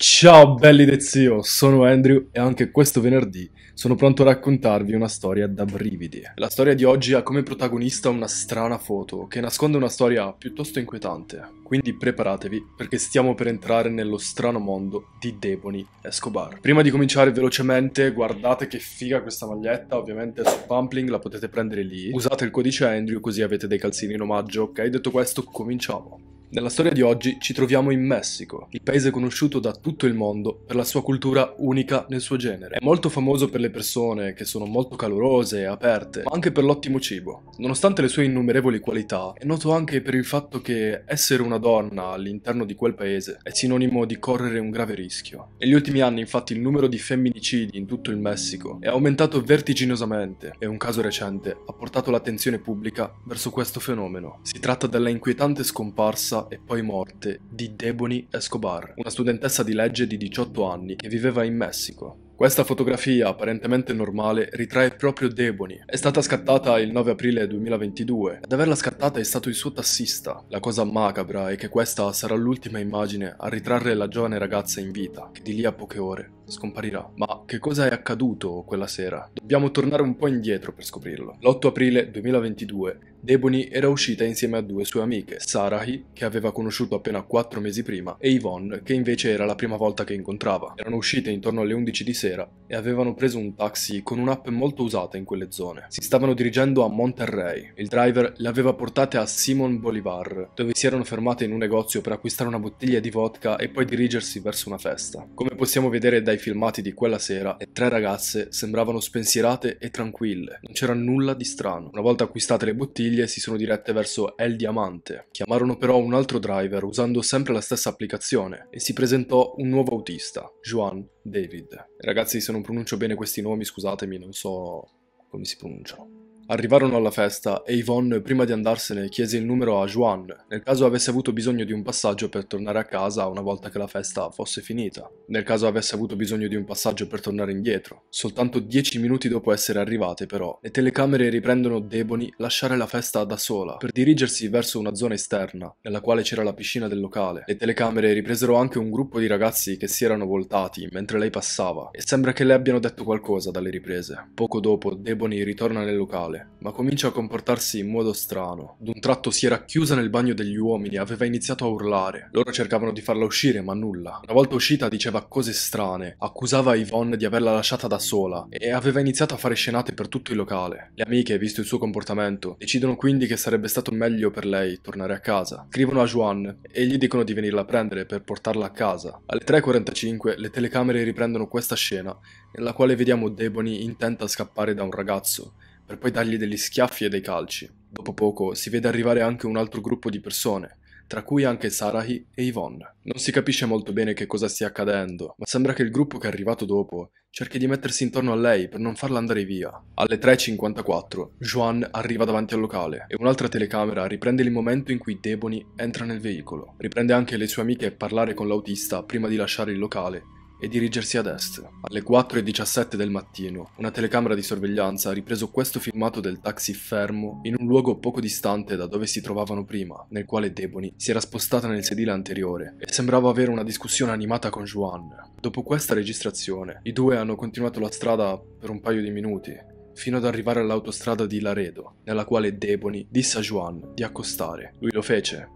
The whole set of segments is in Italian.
Ciao belli del zio, sono Andrew e anche questo venerdì sono pronto a raccontarvi una storia da brividi. La storia di oggi ha come protagonista una strana foto che nasconde una storia piuttosto inquietante, quindi preparatevi perché stiamo per entrare nello strano mondo di Deboni Escobar. Prima di cominciare velocemente guardate che figa questa maglietta, ovviamente su Pumpling la potete prendere lì, usate il codice Andrew così avete dei calzini in omaggio, ok? Detto questo cominciamo. Nella storia di oggi ci troviamo in Messico, il paese conosciuto da tutto il mondo per la sua cultura unica nel suo genere. È molto famoso per le persone che sono molto calorose e aperte, ma anche per l'ottimo cibo. Nonostante le sue innumerevoli qualità, è noto anche per il fatto che essere una donna all'interno di quel paese è sinonimo di correre un grave rischio. Negli ultimi anni infatti il numero di femminicidi in tutto il Messico è aumentato vertiginosamente e un caso recente ha portato l'attenzione pubblica verso questo fenomeno. Si tratta della inquietante scomparsa violenza e poi morte di Debony Escobar, una studentessa di legge di 18 anni che viveva in Messico. Questa fotografia, apparentemente normale, ritrae proprio Deboni. È stata scattata il 9 aprile 2022. Ad averla scattata è stato il suo tassista. La cosa macabra è che questa sarà l'ultima immagine a ritrarre la giovane ragazza in vita, che di lì a poche ore scomparirà. Ma che cosa è accaduto quella sera? Dobbiamo tornare un po' indietro per scoprirlo. L'8 aprile 2022 Debony era uscita insieme a due sue amiche, Sarahi, che aveva conosciuto appena 4 mesi prima, e Yvonne, che invece era la prima volta che incontrava. Erano uscite intorno alle 11 di sera e avevano preso un taxi con un'app molto usata in quelle zone. Si stavano dirigendo a Monterrey. Il driver le aveva portate a Simon Bolivar, dove si erano fermate in un negozio per acquistare una bottiglia di vodka e poi dirigersi verso una festa. Come possiamo vedere dai ai filmati di quella sera e tre ragazze sembravano spensierate e tranquille, non c'era nulla di strano. Una volta acquistate le bottiglie si sono dirette verso El Diamante, chiamarono però un altro driver usando sempre la stessa applicazione e si presentò un nuovo autista, Juan David. Ragazzi se non pronuncio bene questi nomi scusatemi, non so come si pronunciano. Arrivarono alla festa e Yvonne, prima di andarsene, chiese il numero a Juan, nel caso avesse avuto bisogno di un passaggio per tornare a casa una volta che la festa fosse finita, nel caso avesse avuto bisogno di un passaggio per tornare indietro. Soltanto dieci minuti dopo essere arrivate, però, le telecamere riprendono Deboni lasciare la festa da sola per dirigersi verso una zona esterna, nella quale c'era la piscina del locale. Le telecamere ripresero anche un gruppo di ragazzi che si erano voltati mentre lei passava, e sembra che le abbiano detto qualcosa dalle riprese. Poco dopo, Deboni ritorna nel locale male, ma comincia a comportarsi in modo strano. D'un tratto si era chiusa nel bagno degli uomini e aveva iniziato a urlare. Loro cercavano di farla uscire, ma nulla. Una volta uscita diceva cose strane, accusava Yvonne di averla lasciata da sola e aveva iniziato a fare scenate per tutto il locale. Le amiche, visto il suo comportamento, decidono quindi che sarebbe stato meglio per lei tornare a casa. Scrivono a Juan e gli dicono di venirla a prendere per portarla a casa. Alle 3.45 le telecamere riprendono questa scena, nella quale vediamo Debony intenta scappare da un ragazzo per poi dargli degli schiaffi e dei calci. Dopo poco si vede arrivare anche un altro gruppo di persone, tra cui anche Sarahi e Yvonne. Non si capisce molto bene che cosa stia accadendo, ma sembra che il gruppo che è arrivato dopo cerchi di mettersi intorno a lei per non farla andare via. Alle 3.54, Juan arriva davanti al locale e un'altra telecamera riprende il momento in cui Deboni entra nel veicolo. Riprende anche le sue amiche parlare con l'autista prima di lasciare il locale e dirigersi ad est. Alle 4.17 del mattino, una telecamera di sorveglianza ha ripreso questo filmato del taxi fermo in un luogo poco distante da dove si trovavano prima, nel quale Debony si era spostata nel sedile anteriore e sembrava avere una discussione animata con Juan. Dopo questa registrazione, i due hanno continuato la strada per un paio di minuti, fino ad arrivare all'autostrada di Laredo, nella quale Deboni disse a Juan di accostare. Lui lo fece,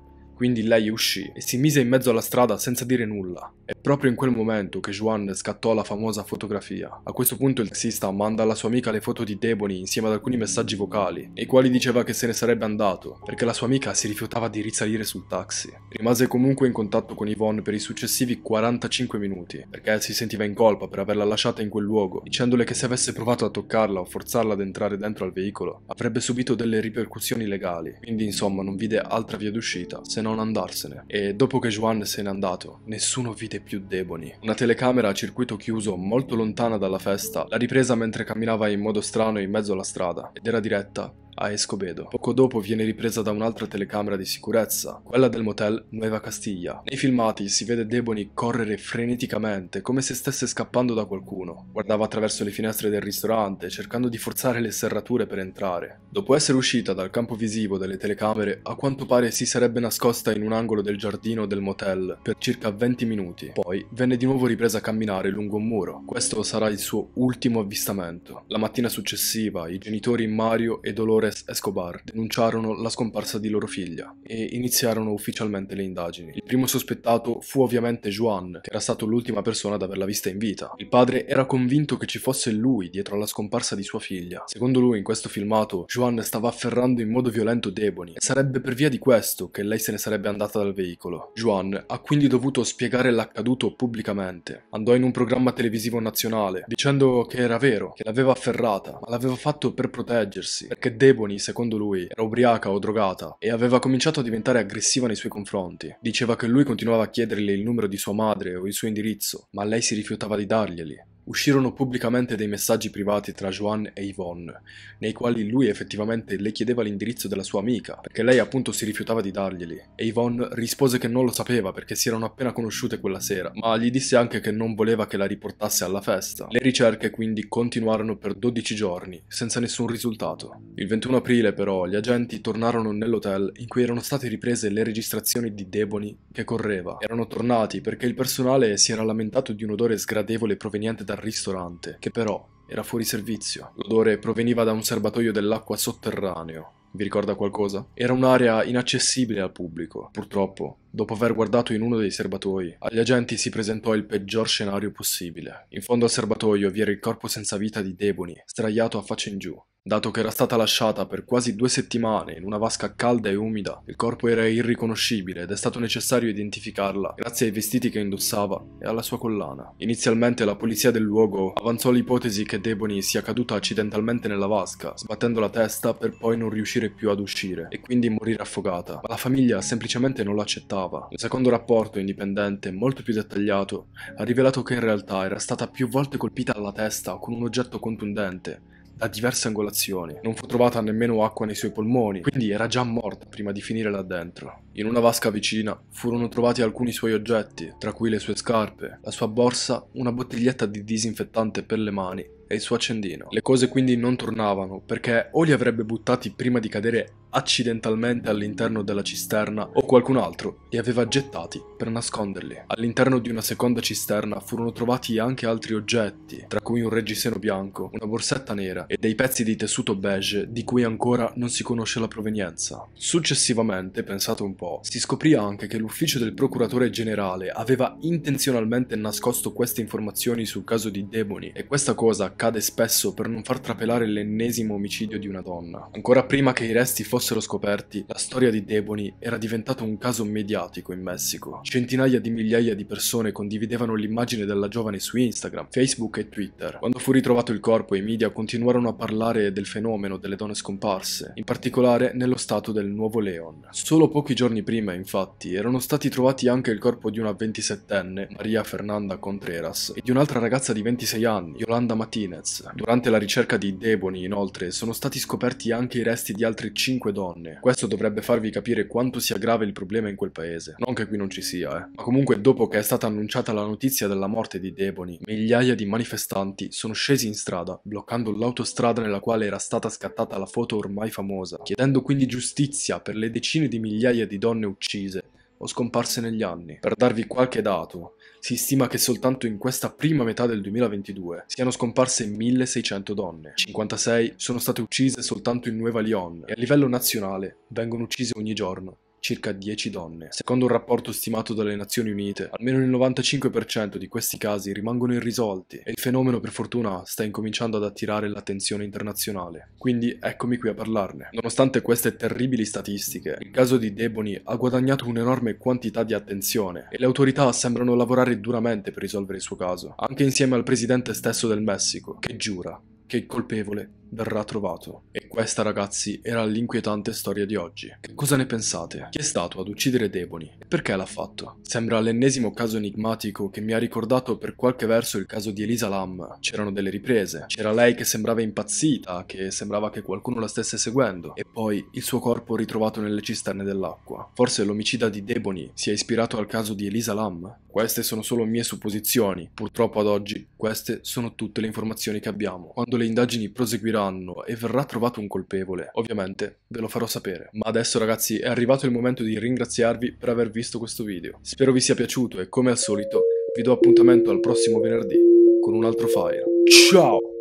quindi lei uscì e si mise in mezzo alla strada senza dire nulla. È proprio in quel momento che Juan scattò la famosa fotografia. A questo punto il taxista manda alla sua amica le foto di Deboni insieme ad alcuni messaggi vocali, nei quali diceva che se ne sarebbe andato, perché la sua amica si rifiutava di risalire sul taxi. Rimase comunque in contatto con Yvonne per i successivi 45 minuti, perché si sentiva in colpa per averla lasciata in quel luogo, dicendole che se avesse provato a toccarla o forzarla ad entrare dentro al veicolo, avrebbe subito delle ripercussioni legali, quindi insomma non vide altra via d'uscita se non non andarsene e dopo che Juan se n'è andato, nessuno vide più Deboni. Una telecamera a circuito chiuso molto lontana dalla festa l'ha ripresa mentre camminava in modo strano in mezzo alla strada ed era diretta a Escobedo. Poco dopo viene ripresa da un'altra telecamera di sicurezza, quella del motel Nueva Castiglia. Nei filmati si vede Deboni correre freneticamente, come se stesse scappando da qualcuno. Guardava attraverso le finestre del ristorante, cercando di forzare le serrature per entrare. Dopo essere uscita dal campo visivo delle telecamere, a quanto pare si sarebbe nascosta in un angolo del giardino del motel per circa 20 minuti. Poi venne di nuovo ripresa a camminare lungo un muro. Questo sarà il suo ultimo avvistamento. La mattina successiva, i genitori Mario e Dolores Dolores Escobar denunciarono la scomparsa di loro figlia e iniziarono ufficialmente le indagini. Il primo sospettato fu ovviamente Juan, che era stato l'ultima persona ad averla vista in vita. Il padre era convinto che ci fosse lui dietro alla scomparsa di sua figlia. Secondo lui, in questo filmato, Juan stava afferrando in modo violento Deboni e sarebbe per via di questo che lei se ne sarebbe andata dal veicolo. Juan ha quindi dovuto spiegare l'accaduto pubblicamente. Andò in un programma televisivo nazionale dicendo che era vero, che l'aveva afferrata, ma l'aveva fatto per proteggersi, perché Deboni Ebony, secondo lui, era ubriaca o drogata e aveva cominciato a diventare aggressiva nei suoi confronti. Diceva che lui continuava a chiederle il numero di sua madre o il suo indirizzo, ma lei si rifiutava di darglieli. Uscirono pubblicamente dei messaggi privati tra Joan e Yvonne, nei quali lui effettivamente le chiedeva l'indirizzo della sua amica, perché lei appunto si rifiutava di darglieli, e Yvonne rispose che non lo sapeva perché si erano appena conosciute quella sera, ma gli disse anche che non voleva che la riportasse alla festa. Le ricerche quindi continuarono per 12 giorni, senza nessun risultato. Il 21 aprile però gli agenti tornarono nell'hotel in cui erano state riprese le registrazioni di Deboni che correva. Erano tornati perché il personale si era lamentato di un odore sgradevole proveniente da dal ristorante, che però era fuori servizio. L'odore proveniva da un serbatoio dell'acqua sotterraneo. Vi ricorda qualcosa? Era un'area inaccessibile al pubblico. Purtroppo, dopo aver guardato in uno dei serbatoi, agli agenti si presentò il peggior scenario possibile. In fondo al serbatoio vi era il corpo senza vita di Deboni, straiato a faccia in giù. Dato che era stata lasciata per quasi due settimane in una vasca calda e umida, il corpo era irriconoscibile ed è stato necessario identificarla grazie ai vestiti che indossava e alla sua collana. Inizialmente la polizia del luogo avanzò l'ipotesi che Debony sia caduta accidentalmente nella vasca, sbattendo la testa per poi non riuscire più ad uscire e quindi morire affogata, ma la famiglia semplicemente non l'accettava. Un secondo rapporto indipendente, molto più dettagliato, ha rivelato che in realtà era stata più volte colpita alla testa con un oggetto contundente da diverse angolazioni. Non fu trovata nemmeno acqua nei suoi polmoni, quindi era già morta prima di finire là dentro. In una vasca vicina furono trovati alcuni suoi oggetti, tra cui le sue scarpe, la sua borsa, una bottiglietta di disinfettante per le mani e il suo accendino. Le cose quindi non tornavano perché o li avrebbe buttati prima di cadere accidentalmente all'interno della cisterna o qualcun altro li aveva gettati per nasconderli. All'interno di una seconda cisterna furono trovati anche altri oggetti, tra cui un reggiseno bianco, una borsetta nera e dei pezzi di tessuto beige di cui ancora non si conosce la provenienza. Successivamente, pensate un po' po'. Si scoprì anche che l'ufficio del procuratore generale aveva intenzionalmente nascosto queste informazioni sul caso di Deboni e questa cosa accade spesso per non far trapelare l'ennesimo omicidio di una donna. Ancora prima che i resti fossero scoperti, la storia di Deboni era diventata un caso mediatico in Messico. Centinaia di migliaia di persone condividevano l'immagine della giovane su Instagram, Facebook e Twitter. Quando fu ritrovato il corpo, i media continuarono a parlare del fenomeno delle donne scomparse, in particolare nello stato del Nuovo Leon. Solo pochi giorni giorni prima, infatti, erano stati trovati anche il corpo di una 27enne, Maria Fernanda Contreras, e di un'altra ragazza di 26 anni, Yolanda Martinez. Durante la ricerca di Deboni, inoltre, sono stati scoperti anche i resti di altre 5 donne. Questo dovrebbe farvi capire quanto sia grave il problema in quel paese. Non che qui non ci sia, eh. Ma comunque, dopo che è stata annunciata la notizia della morte di Deboni, migliaia di manifestanti sono scesi in strada, bloccando l'autostrada nella quale era stata scattata la foto ormai famosa, chiedendo quindi giustizia per le decine di migliaia di donne uccise o scomparse negli anni. Per darvi qualche dato, si stima che soltanto in questa prima metà del 2022 siano scomparse 1600 donne, 56 sono state uccise soltanto in Nueva Lyon e a livello nazionale vengono uccise ogni giorno circa 10 donne. Secondo un rapporto stimato dalle Nazioni Unite, almeno il 95% di questi casi rimangono irrisolti e il fenomeno per fortuna sta incominciando ad attirare l'attenzione internazionale. Quindi eccomi qui a parlarne. Nonostante queste terribili statistiche, il caso di Deboni ha guadagnato un'enorme quantità di attenzione e le autorità sembrano lavorare duramente per risolvere il suo caso, anche insieme al presidente stesso del Messico, che giura che il colpevole verrà trovato. E questa, ragazzi, era l'inquietante storia di oggi. Che cosa ne pensate? Chi è stato ad uccidere Deboni? E perché l'ha fatto? Sembra l'ennesimo caso enigmatico che mi ha ricordato per qualche verso il caso di Elisa Lam. C'erano delle riprese. C'era lei che sembrava impazzita, che sembrava che qualcuno la stesse seguendo. E poi il suo corpo ritrovato nelle cisterne dell'acqua. Forse l'omicida di Deboni si è ispirato al caso di Elisa Lam? Queste sono solo mie supposizioni. Purtroppo ad oggi queste sono tutte le informazioni che abbiamo. Quando le indagini proseguiranno anno e verrà trovato un colpevole, ovviamente ve lo farò sapere. Ma adesso ragazzi è arrivato il momento di ringraziarvi per aver visto questo video. Spero vi sia piaciuto e come al solito vi do appuntamento al prossimo venerdì con un altro file. Ciao!